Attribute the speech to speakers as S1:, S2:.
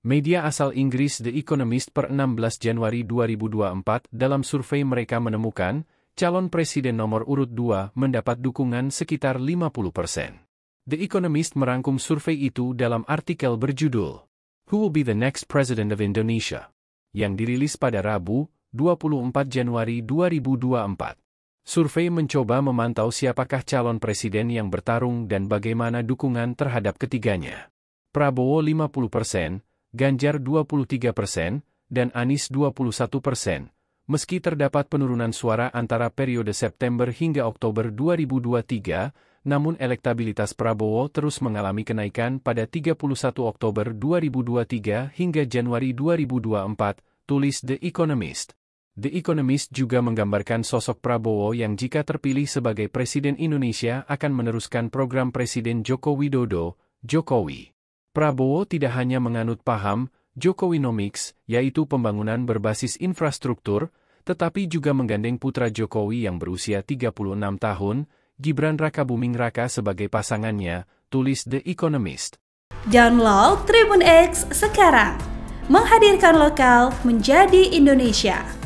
S1: Media asal Inggris The Economist per 16 Januari 2024 dalam survei mereka menemukan, calon presiden nomor urut 2 mendapat dukungan sekitar 50 persen. The Economist merangkum survei itu dalam artikel berjudul Who Will Be the Next President of Indonesia? yang dirilis pada Rabu, 24 Januari 2024. Survei mencoba memantau siapakah calon presiden yang bertarung dan bagaimana dukungan terhadap ketiganya. Prabowo 50 persen, Ganjar 23 persen, dan Anies 21 persen. Meski terdapat penurunan suara antara periode September hingga Oktober 2023, namun elektabilitas Prabowo terus mengalami kenaikan pada 31 Oktober 2023 hingga Januari 2024, tulis The Economist. The Economist juga menggambarkan sosok Prabowo yang jika terpilih sebagai Presiden Indonesia akan meneruskan program Presiden Joko Widodo, Jokowi. Prabowo tidak hanya menganut paham Jokowi-nomics, yaitu pembangunan berbasis infrastruktur, tetapi juga menggandeng putra Jokowi yang berusia 36 tahun, Gibran Raka Buming Raka sebagai pasangannya, tulis The Economist.
S2: Download Tribun X sekarang, menghadirkan lokal menjadi Indonesia.